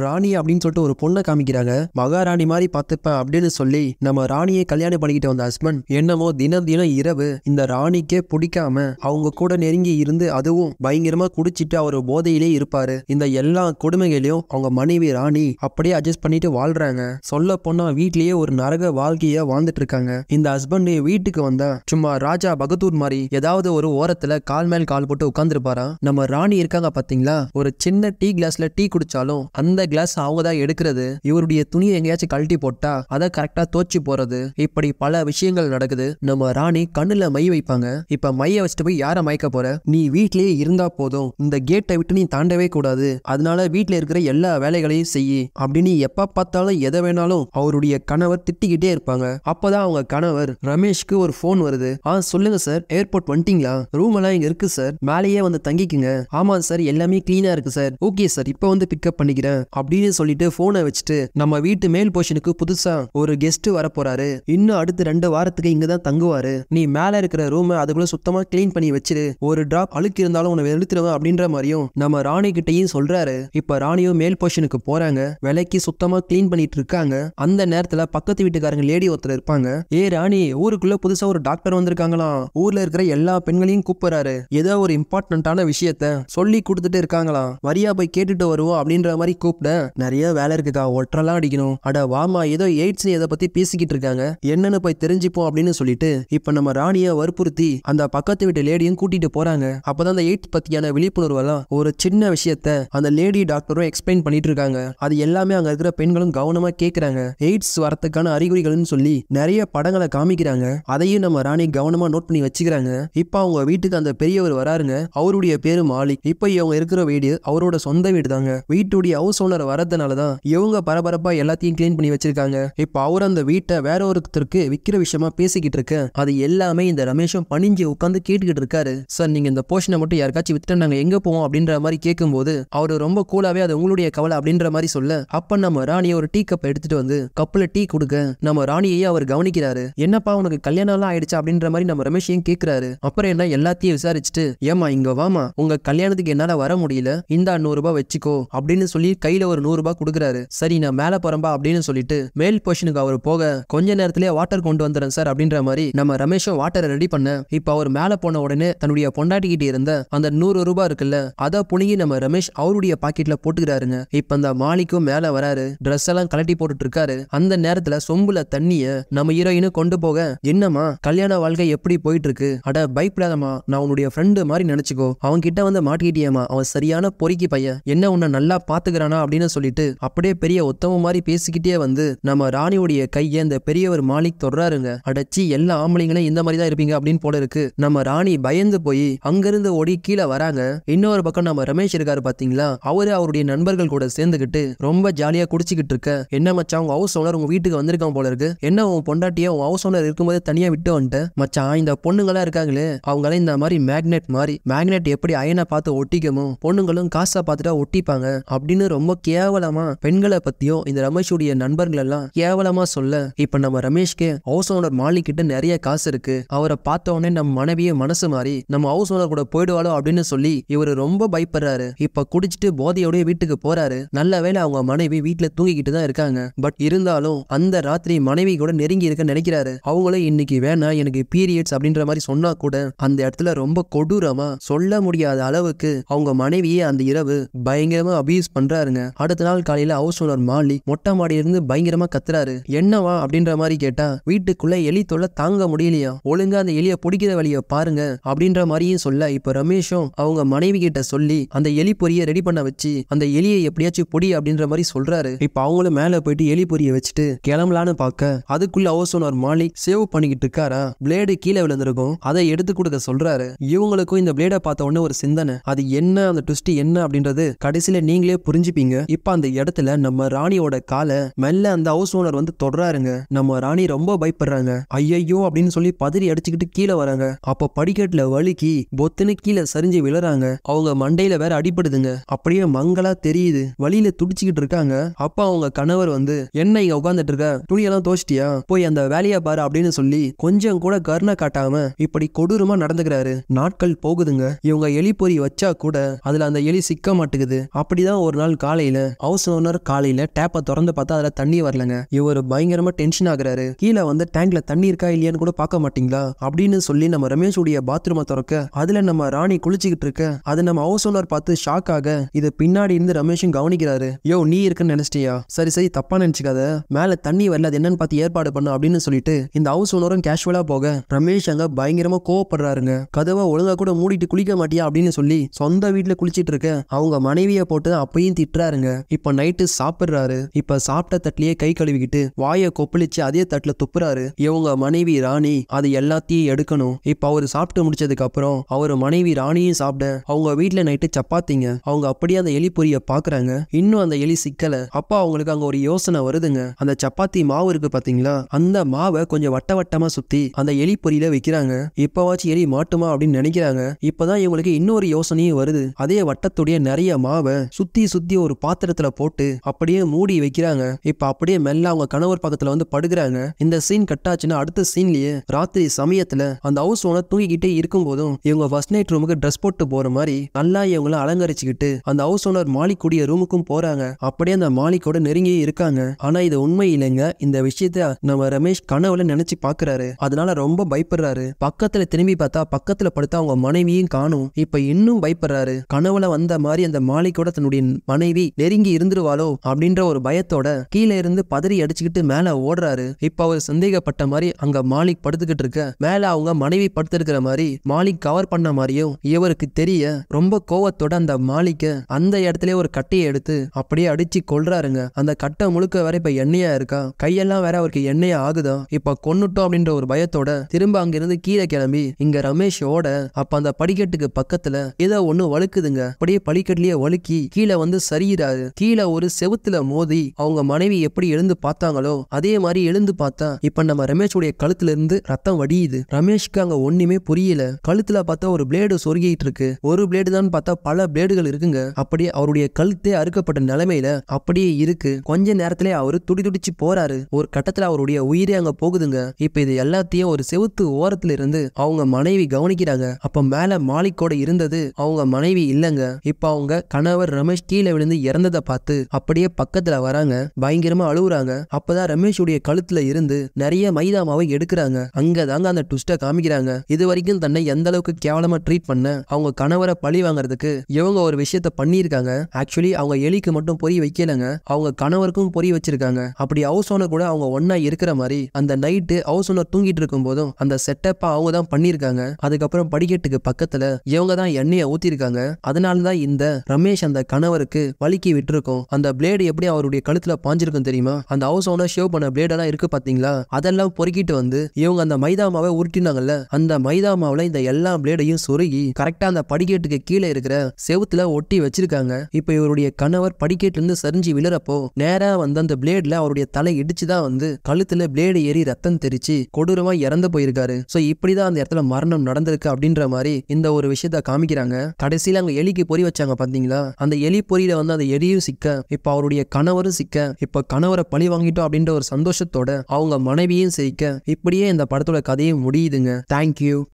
ராணி அப்படின்னு சொல்லிட்டு ஒரு பொண்ணை காமிக்கிறாங்க மகாராணி மாதிரி பார்த்துப்பேன் அப்படின்னு சொல்லி நம்ம ராணியை கல்யாணம் பண்ணிக்கிட்டு வந்த ஹஸ்பண்ட் என்னமோ தினம் தினம் இரவு இந்த ராணிக்கே பிடிக்காம அவங்க கூட நெருங்கி இருந்து அதுவும் பயங்கரமா குடிச்சிட்டு அவர் போதையிலே இருப்பாரு இந்த எல்லா கொடுமைகளையும் அவங்க மனைவி ராணி அப்படியே அட்ஜஸ்ட் பண்ணிட்டு வாழ்றாங்க சொல்ல போனா வீட்லயே ஒரு நரக வாழ்க்கைய வாழ்ந்துட்டு இருக்காங்க இந்த ஹஸ்பண்ட் வீட்டுக்கு வந்தா சும்மா ராஜா பகதூர் மாதிரி ஏதாவது ஒரு ஓரத்துல கால் மேல் கால் போட்டு உட்காந்துருப்பாரா நம்ம ராணி இருக்காங்க பாத்தீங்களா ஒரு சின்ன டீ கிளாஸ்ல டீ குடிச்சாலும் அந்த கிளாஸ் அவங்க தான் எடுக்கிறது இவருடைய துணியை எங்கேயாச்சும் கழட்டி போட்டா அதை கரெக்டா தோச்சு போறது இப்படி பல விஷயங்கள் நடக்குது நம்ம ராணி கண்ணுல மை வைப்பாங்க இப்ப மைய வச்சுட்டு போய் யார மயக்க போற நீ வீட்லயே இருந்தா போதும் இந்த கேட்டை விட்டு நீ தாண்டவே கூடாது அதனால வீட்டுல இருக்கிற எல்லா வேலைகளையும் செய் அப்படின்னு எப்ப பார்த்தாலும் எதை வேணாலும் அவருடைய கணவர் திட்டிக்கிட்டே இருப்பாங்க அப்பதான் அவங்க கணவர் ரமேஷ்க்கு ஒரு போன் வருது ஆ சொல்லுங்க சார் ஏர்போர்ட் வந்துட்டீங்களா ரூம் எல்லாம் இங்க இருக்கு சார் மேலேயே வந்து தங்கிக்குங்க ஆமா சார் எல்லாமே கிளீனா இருக்கு சார் ஓகே சார் இப்போ வந்து பிக்கப் பண்ணிக்கிறேன் அப்படின்னு சொல்லிட்டு போனை வச்சுட்டு நம்ம வீட்டு மேல் போர்ஷனுக்கு புதுசா ஒரு கெஸ்ட் வர போறாரு இன்னும் அடுத்து ரெண்டு வாரத்துக்கு இங்க தான் தங்குவாரு நீ மேல இருக்கிற ரூம் அதுக்குள்ள சுத்தமா கிளீன் பண்ணி வச்சிரு ஒரு டிராப் அழுக்கு இருந்தாலும் உன்னை வெளுத்துருவேன் அப்படின்ற மாதிரியும் நம்ம ராணி கிட்டையும் சொல்றாரு இப்ப ராணியும் மேல் போர்ஷனுக்கு போறாங்க விலைக்கு சுத்தமா கிளீன் பண்ணிட்டு இருக்காங்க அந்த நேரத்துல பக்கத்து வீட்டுக்காரங்க லேடி ஒருத்தர் இருப்பாங்க ஏ ராணி ஊருக்குள்ள புதுசா ஒரு டாக்டர் வந்திருக்காங்களாம் ஊர்ல இருக்கிற எல்லா பெண்களையும் கூப்பிடுறாரு ஏதோ ஒரு இம்பார்ட்டன்டான விஷயத்த சொல்லி கொடுத்துட்டு இருக்காங்களாம் வரியா போய் கேட்டுட்டு வருவோம் அப்படின்ற மாதிரி கூப்பிட்டேன் நிறைய வேலை இருக்குக்கா ஒற்றெல்லாம் அடிக்கணும் அட வாமா ஏதோ எய்ட்ஸ் எதை பத்தி பேசிக்கிட்டு இருக்காங்க என்னன்னு போய் தெரிஞ்சுப்போம் அப்படின்னு சொல்லிட்டு இப்ப நம்ம ராணிய வற்புறுத்தி அந்த பக்கத்து வீட்டு லேடியும் கூட்டிட்டு போறாங்க அப்பதான் அந்த எய்ட்ஸ் பத்தியான விழிப்புணர்வு எல்லாம் ஒரு சின்ன விஷயத்த அந்த லேடி டாக்டரும் எக்ஸ்பிளைன் பண்ணிட்டு இருக்காங்க அது எல்லாமே அங்க இருக்கிற பெண்களும் கவனமா கேக்குறாங்க எய்ட்ஸ் வரத்துக்கான அறிகுறிகள்னு சொல்லி நிறைய படங்களை காமிக்கிறாங்க அதையும் நம்ம ராணி கவனமா நோட் பண்ணி வச்சுக்கிறாங்க இப்ப அவங்க வீட்டுக்கு அந்த பெரியவர் வராருங்க அவருடைய பேரு மாலிக் இப்ப இவங்க இருக்கிற வீடு அவரோட சொந்த வீடு தாங்க வீட்டுடைய ஹவுஸ் ஓனர் வரதுனால தான் இவங்க பரபரப்பா எல்லாத்தையும் கிளீன் பண்ணி வச்சிருக்காங்க இப்போ அவர் அந்த வீட்டை வேற ஒருத்தருக்கு விற்கிற விஷயமா பேசிக்கிட்டு இருக்கு அது எல்லாமே இந்த ரமேஷும் பணிஞ்சு உட்காந்து கேட்டுக்கிட்டு இருக்காரு சார் நீங்க இந்த போர்ஷனை மட்டும் யாருக்காச்சும் வித்துட்டு நாங்க எங்க போவோம் அப்படின்ற மாதிரி கேட்கும்போது அவர் ரொம்ப கூலாவே அது உங்களுடைய கவலை அப்படின்ற மாதிரி சொல்ல அப்ப நம்ம ராணியை ஒரு டீ கப் எடுத்துட்டு வந்து கப்புல டீ கொடுக்க நம்ம ராணியையே அவர் கவனிக்கிறாரு என்னப்பா உனக்கு கல்யாணம் எல்லாம் ஆயிடுச்சா அப்படின்ற மாதிரி நம்ம ரமேஷையும் கேட்கிறாரு அப்புறம் என்ன எல்லாத்தையும் விசாரிச்சுட்டு ஏமா இங்க வாமா உங்க கல்யாணத்துக்கு என்னால வர முடியல இந்த நூறு ரூபாய் வச்சுக்கோ அப்படின்னு சொல்லி கை கையில ஒரு நூறு ரூபாய் கொடுக்குறாரு சரி நான் மேல போறேன்பா அப்படின்னு சொல்லிட்டு மேல் பொசிஷனுக்கு அவர் போக கொஞ்ச நேரத்திலே வாட்டர் கொண்டு வந்துடுறேன் சார் அப்படின்ற மாதிரி நம்ம ரமேஷும் வாட்டரை ரெடி பண்ண இப்ப அவர் மேல போன உடனே தன்னுடைய பொண்டாட்டிக்கிட்ட இருந்த அந்த நூறு ரூபாய் இருக்குல்ல அதை புனிங்கி நம்ம ரமேஷ் அவருடைய பாக்கெட்ல போட்டுக்கிறாருங்க இப்ப அந்த மாலிக்கும் மேல வராரு ட்ரெஸ் எல்லாம் கலட்டி போட்டுட்டு இருக்காரு அந்த நேரத்துல சொம்புல தண்ணிய நம்ம ஹீரோயினு கொண்டு போக என்னமா கல்யாண வாழ்க்கை எப்படி போயிட்டு இருக்கு அட பயப்படாதமா நான் உன்னுடைய ஃப்ரெண்டு மாதிரி நினைச்சுக்கோ அவன் கிட்ட வந்து மாட்டிக்கிட்டியம்மா அவன் சரியான பொறிக்கி பையன் என்ன உன்னை நல்லா பாத்துக்கிறானா அப்படின்னு சொல்லிட்டு அப்படியே பெரிய உத்தம மாதிரி பேசிக்கிட்டே வந்து நம்ம ராணியுடைய கைய இந்த பெரியவர் மாலிக் தொடராருங்க அடைச்சி எல்லா ஆம்பளைங்களும் இந்த மாதிரி தான் இருப்பீங்க அப்படின்னு போல இருக்கு நம்ம ராணி பயந்து போய் அங்கிருந்து ஓடி கீழே வராங்க இன்னொரு பக்கம் நம்ம ரமேஷ் இருக்காரு பாத்தீங்களா அவரு அவருடைய நண்பர்கள் கூட சேர்ந்துகிட்டு ரொம்ப ஜாலியா குடிச்சுக்கிட்டு இருக்க என்ன மச்சான் உங்க ஹவுஸ் ஓனர் உங்க வீட்டுக்கு வந்திருக்கான் போல இருக்கு என்ன உன் பொண்டாட்டிய உன் ஹவுஸ் ஓனர் இருக்கும்போது தனியா விட்டு வந்துட்டேன் மச்சான் இந்த பொண்ணுங்களா இருக்காங்களே அவங்களாம் இந்த மாதிரி மேக்னெட் மாதிரி மேக்னெட் எப்படி அயனை பார்த்து ஒட்டிக்கமோ பொண்ணுங்களும் காசை பார்த்துட்டா ஒட்டிப்பாங்க அப்படின்னு ரொம்ப கேவலமா பெண்களை பத்தியோ இந்த ரமேஷுடைய நண்பர்கள் எல்லாம் கேவலமா சொல்ல இப்ப நம்ம ரமேஷ்க்கு ஹவுஸ் ஓனர் மாலிக் கிட்ட நிறைய காசு இருக்கு அவரை பார்த்த உடனே நம்ம மனைவியே மனசு மாறி நம்ம ஹவுஸ் ஓனர் கூட போயிடுவாளோ அப்படின்னு சொல்லி இவர் ரொம்ப பயப்படுறாரு இப்ப குடிச்சிட்டு போதையோடய வீட்டுக்கு போறாரு நல்ல வேலை அவங்க மனைவி வீட்டுல தூங்கிக்கிட்டு தான் இருக்காங்க பட் இருந்தாலும் அந்த ராத்திரி மனைவி கூட நெருங்கி இருக்க நினைக்கிறாரு அவங்களும் இன்னைக்கு வேணா எனக்கு பீரியட்ஸ் அப்படின்ற மாதிரி சொன்னா கூட அந்த இடத்துல ரொம்ப கொடூரமா சொல்ல முடியாத அளவுக்கு அவங்க மனைவியே அந்த இரவு பயங்கரமா அபியூஸ் பண்றாருங்க அடுத்த நாள் காலையில ஹவுஸ் ஓனர் மாலி மொட்டை இருந்து பயங்கரமா கத்துறாரு என்னவா அப்படின்ற மாதிரி கேட்டா வீட்டுக்குள்ள எலி தொல்லை தாங்க முடியலையா ஒழுங்கா அந்த எலிய பிடிக்கிற வழிய பாருங்க அப்படின்ற மாதிரியும் சொல்ல இப்ப ரமேஷும் அவங்க மனைவி கிட்ட சொல்லி அந்த எலி பொரிய ரெடி பண்ண வச்சு அந்த எலியை எப்படியாச்சும் பொடி அப்படின்ற மாதிரி சொல்றாரு இப்ப அவங்களும் மேல போயிட்டு எலி பொரிய வச்சுட்டு கிளம்பலான்னு பார்க்க அதுக்குள்ள ஹவுஸ் ஓனர் மாலி சேவ் பண்ணிக்கிட்டு இருக்காரா பிளேடு கீழே விழுந்திருக்கும் அதை எடுத்து கொடுக்க சொல்றாரு இவங்களுக்கும் இந்த பிளேட பார்த்த உடனே ஒரு சிந்தனை அது என்ன அந்த ட்விஸ்ட் என்ன அப்படின்றது கடைசியில நீங்களே புரிஞ்சுப்பீங்க இருக்கீங்க இப்ப அந்த இடத்துல நம்ம ராணியோட காலை மெல்ல அந்த ஹவுஸ் ஓனர் வந்து தொடராருங்க நம்ம ராணி ரொம்ப பயப்படுறாங்க ஐயையோ அப்படின்னு சொல்லி பதறி அடிச்சுக்கிட்டு கீழே வராங்க அப்ப படிக்கட்டுல வழுக்கி பொத்துன்னு கீழே சரிஞ்சு விழுறாங்க அவங்க மண்டையில வேற அடிபடுதுங்க அப்படியே மங்களா தெரியுது வழியில துடிச்சுக்கிட்டு இருக்காங்க அப்ப அவங்க கணவர் வந்து என்ன இங்க உட்காந்துட்டு இருக்க துணியெல்லாம் தோச்சிட்டியா போய் அந்த வேலைய பாரு அப்படின்னு சொல்லி கொஞ்சம் கூட கருணை காட்டாம இப்படி கொடூரமா நடந்துக்கிறாரு நாட்கள் போகுதுங்க இவங்க எலி பொறி வச்சா கூட அதுல அந்த எலி சிக்க மாட்டுக்குது அப்படிதான் ஒரு நாள் காலை காலையில ஹவுஸ் ஓனர் காலையில டேப்பை திறந்து பார்த்தா அதுல தண்ணி வரலங்க இவர் பயங்கரமா டென்ஷன் ஆகுறாரு கீழே வந்து டேங்க்ல தண்ணி இருக்கா இல்லையான்னு கூட பார்க்க மாட்டீங்களா அப்படின்னு சொல்லி நம்ம ரமேஷ் உடைய பாத்ரூமை திறக்க அதுல நம்ம ராணி குளிச்சுக்கிட்டு இருக்க அது நம்ம ஹவுஸ் ஓனர் பார்த்து ஷாக் ஆக இது பின்னாடி இருந்து ரமேஷும் கவனிக்கிறாரு யோ நீ இருக்குன்னு நினைச்சிட்டியா சரி சரி தப்பா நினைச்சுக்காத மேல தண்ணி வரல அது என்னன்னு பார்த்து ஏற்பாடு பண்ணு அப்படின்னு சொல்லிட்டு இந்த ஹவுஸ் ஓனரும் கேஷுவலா போக ரமேஷ் அங்க பயங்கரமா கோவப்படுறாருங்க கதவை ஒழுங்கா கூட மூடிட்டு குளிக்க மாட்டியா அப்படின்னு சொல்லி சொந்த வீட்டுல குளிச்சிட்டு இருக்க அவங்க மனைவியை போட்டு அப்பையும் திட்டுற நிக்கிறாருங்க இப்ப நைட்டு சாப்பிடுறாரு இப்ப சாப்பிட்ட தட்டிலேயே கை கழுவிக்கிட்டு வாயை கொப்பளிச்சு அதே தட்டுல துப்புறாரு இவங்க மனைவி ராணி அது எல்லாத்தையும் எடுக்கணும் இப்ப அவரு சாப்பிட்டு முடிச்சதுக்கு அப்புறம் அவரு மனைவி ராணியும் சாப்பிட அவங்க வீட்டுல நைட்டு சப்பாத்திங்க அவங்க அப்படியே அந்த எலி பொரிய பாக்குறாங்க இன்னும் அந்த எலி சிக்கல அப்பா அவங்களுக்கு அங்க ஒரு யோசனை வருதுங்க அந்த சப்பாத்தி மாவு இருக்கு பாத்தீங்களா அந்த மாவை கொஞ்சம் வட்ட வட்டமா சுத்தி அந்த எலி பொரியில வைக்கிறாங்க இப்பவாச்சும் எலி மாட்டுமா அப்படின்னு நினைக்கிறாங்க இப்பதான் இவங்களுக்கு இன்னொரு யோசனையும் வருது அதே வட்டத்துடைய நிறைய மாவை சுத்தி சுத்தி ஒரு ஒரு பாத்திரத்துல போட்டு அப்படியே மூடி வைக்கிறாங்க இப்ப அப்படியே மெல்ல அவங்க கணவர் பக்கத்துல வந்து படுகிறாங்க இந்த சீன் கட்டாச்சுன்னா அடுத்த சீன்லயே ராத்திரி சமயத்துல அந்த ஹவுஸ் ஓனர் தூங்கிக்கிட்டே இருக்கும் போதும் இவங்க ஃபர்ஸ்ட் நைட் ரூமுக்கு ட்ரெஸ் போட்டு போற மாதிரி நல்லா இவங்கள அலங்கரிச்சுக்கிட்டு அந்த ஹவுஸ் ஓனர் மாலிக் ரூமுக்கும் போறாங்க அப்படியே அந்த மாலிக்கோட நெருங்கி இருக்காங்க ஆனா இது உண்மை இல்லைங்க இந்த விஷயத்த நம்ம ரமேஷ் கனவுல நினைச்சு பாக்குறாரு அதனால ரொம்ப பயப்படுறாரு பக்கத்துல திரும்பி பார்த்தா பக்கத்துல படுத்தா அவங்க மனைவியும் காணும் இப்ப இன்னும் பயப்படுறாரு கனவுல வந்த மாதிரி அந்த மாலிக்கோட தன்னுடைய மனைவி செல்வி நெருங்கி இருந்துருவாளோ அப்படின்ற ஒரு பயத்தோட கீழே இருந்து பதறி அடிச்சுக்கிட்டு மேல ஓடுறாரு இப்ப அவர் சந்தேகப்பட்ட மாதிரி அங்க மாலிக் படுத்துக்கிட்டு இருக்க மேல அவங்க மனைவி படுத்திருக்கிற மாதிரி மாலிக் கவர் பண்ண மாதிரியும் இவருக்கு தெரிய ரொம்ப கோவத்தோட அந்த மாலிக்க அந்த இடத்துல ஒரு கட்டையை எடுத்து அப்படியே அடிச்சு கொள்றாருங்க அந்த கட்டை முழுக்க வேற இப்ப எண்ணெயா இருக்கா கையெல்லாம் வேற அவருக்கு எண்ணெயா ஆகுதா இப்ப கொன்னுட்டோம் அப்படின்ற ஒரு பயத்தோட திரும்ப அங்கிருந்து கீழே கிளம்பி இங்க ரமேஷ் ஓட அப்ப அந்த படிக்கட்டுக்கு பக்கத்துல ஏதோ ஒண்ணு வழுக்குதுங்க அப்படியே படிக்கட்லயே வழுக்கி கீழே வந்து சரிய தெரியுறாரு கீழே ஒரு செவுத்துல மோதி அவங்க மனைவி எப்படி எழுந்து பார்த்தாங்களோ அதே மாதிரி எழுந்து பார்த்தா இப்ப நம்ம உடைய கழுத்துல இருந்து ரத்தம் வடியுது ரமேஷ்க்கு அங்க ஒண்ணுமே புரியல கழுத்துல பார்த்தா ஒரு பிளேடு சொருகிட்டு இருக்கு ஒரு பிளேடு தான் பார்த்தா பல பிளேடுகள் இருக்குங்க அப்படியே அவருடைய கழுத்தே அறுக்கப்பட்ட நிலைமையில அப்படியே இருக்கு கொஞ்ச நேரத்துல அவரு துடி துடிச்சு போறாரு ஒரு கட்டத்துல அவருடைய உயிரே அங்க போகுதுங்க இப்ப இது எல்லாத்தையும் ஒரு செவுத்து ஓரத்துல இருந்து அவங்க மனைவி கவனிக்கிறாங்க அப்ப மேல மாலிக்கோட இருந்தது அவங்க மனைவி இல்லங்க இப்ப அவங்க கணவர் ரமேஷ் கீழே விழுந்து இறந்ததை பார்த்து அப்படியே பக்கத்துல வராங்க பயங்கரமா அழுகுறாங்க அப்பதான் ரமேஷுடைய கழுத்துல இருந்து நிறைய மைதா மாவை எடுக்கிறாங்க அங்கதாங்க அந்த ட்விஸ்ட காமிக்கிறாங்க இது வரைக்கும் தன்னை எந்த அளவுக்கு கேவலமா ட்ரீட் பண்ண அவங்க கணவரை பழி வாங்குறதுக்கு இவங்க ஒரு விஷயத்த பண்ணியிருக்காங்க ஆக்சுவலி அவங்க எலிக்கு மட்டும் பொறி வைக்கலங்க அவங்க கணவருக்கும் பொறி வச்சிருக்காங்க அப்படி ஹவுஸ் ஓனர் கூட அவங்க ஒன்னா இருக்கிற மாதிரி அந்த நைட்டு ஹவுஸ் ஓனர் தூங்கிட்டு இருக்கும் போதும் அந்த செட்டப்பா அவங்க தான் பண்ணியிருக்காங்க அதுக்கப்புறம் படிக்கட்டுக்கு பக்கத்துல இவங்க தான் எண்ணெயை ஊத்திருக்காங்க அதனாலதான் இந்த ரமேஷ் அந்த கணவருக்கு வழி வலிக்கு விட்டுருக்கும் அந்த பிளேடு எப்படி அவருடைய கழுத்துல பாஞ்சிருக்கும் தெரியுமா அந்த ஹவுஸ் ஓனர் ஷேவ் பண்ண பிளேடெல்லாம் இருக்கு பாத்தீங்களா அதெல்லாம் பொறுக்கிட்டு வந்து இவங்க அந்த மைதா மாவை உருட்டினாங்கல்ல அந்த மைதா மாவுல இந்த எல்லா பிளேடையும் சொருகி கரெக்டா அந்த படிக்கேட்டுக்கு கீழே இருக்கிற செவுத்துல ஒட்டி வச்சிருக்காங்க இப்ப இவருடைய கணவர் படிக்கேட்ல இருந்து சரிஞ்சு விழுறப்போ நேரா வந்து அந்த பிளேட்ல அவருடைய தலை இடிச்சுதான் வந்து கழுத்துல பிளேடு ஏறி ரத்தம் தெரிச்சு கொடூரமா இறந்து போயிருக்காரு சோ இப்படிதான் அந்த இடத்துல மரணம் நடந்திருக்கு அப்படின்ற மாதிரி இந்த ஒரு விஷயத்த காமிக்கிறாங்க கடைசியில அங்க எலிக்கு பொறி வச்சாங்க பாத்தீங்களா அந்த எலி பொறியில வந்து அந்த அந்த எரியும் சிக்க இப்போ அவருடைய கணவரும் சிக்க இப்போ கணவரை பழி வாங்கிட்டோம் அப்படின்ற ஒரு சந்தோஷத்தோட அவங்க மனைவியும் சிரிக்க இப்படியே இந்த படத்தோட கதையும் முடியுதுங்க தேங்க்யூ